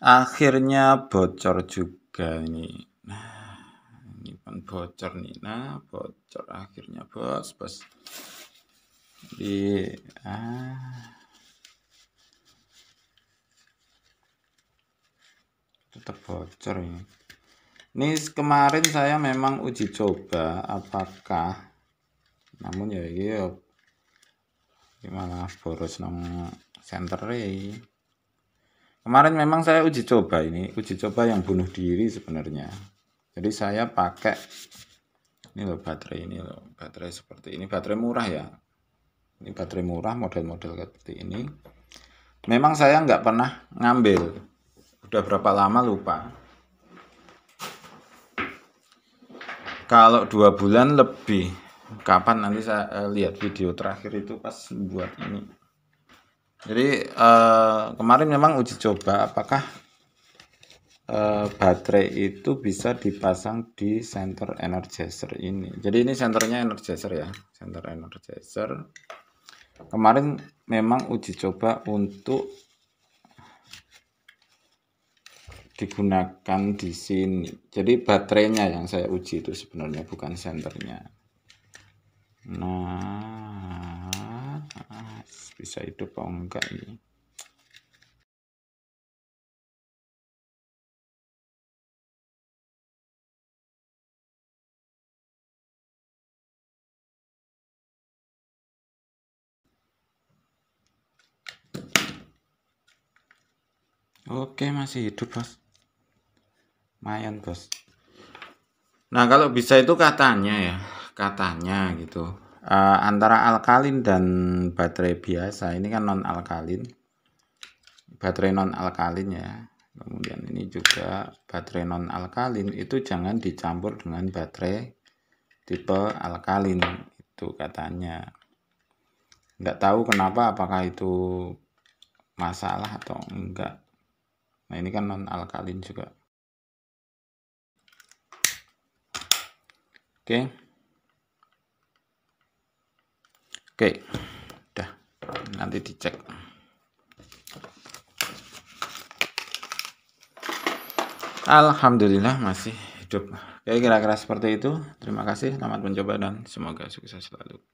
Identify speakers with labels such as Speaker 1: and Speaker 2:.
Speaker 1: akhirnya bocor juga ini nah ini pun bocor nih nah bocor akhirnya bos bos di ah tetap bocor ini ini kemarin saya memang uji coba apakah namun ya ini iya, gimana boros nang center ini e. Kemarin memang saya uji coba ini, uji coba yang bunuh diri sebenarnya. Jadi saya pakai ini loh baterai ini loh, baterai seperti ini, baterai murah ya. Ini baterai murah model-model seperti ini. Memang saya nggak pernah ngambil, udah berapa lama lupa. Kalau dua bulan lebih, kapan nanti saya eh, lihat video terakhir itu pas buat ini jadi uh, kemarin memang uji coba apakah uh, baterai itu bisa dipasang di center energizer ini. Jadi ini senternya energizer ya, center energizer. Kemarin memang uji coba untuk digunakan di sini. Jadi baterainya yang saya uji itu sebenarnya bukan senternya. Nah, bisa hidup apa enggak ini Oke masih hidup bos Mayan bos Nah kalau bisa itu katanya ya Katanya gitu uh, antara alkalin dan baterai biasa ini kan non alkalin baterai non alkalin ya kemudian ini juga baterai non alkalin itu jangan dicampur dengan baterai tipe alkalin itu katanya nggak tahu kenapa apakah itu masalah atau enggak nah ini kan non alkalin juga oke okay. Oke, udah nanti dicek. Alhamdulillah masih hidup. Oke, kira-kira seperti itu. Terima kasih, selamat mencoba dan semoga sukses selalu.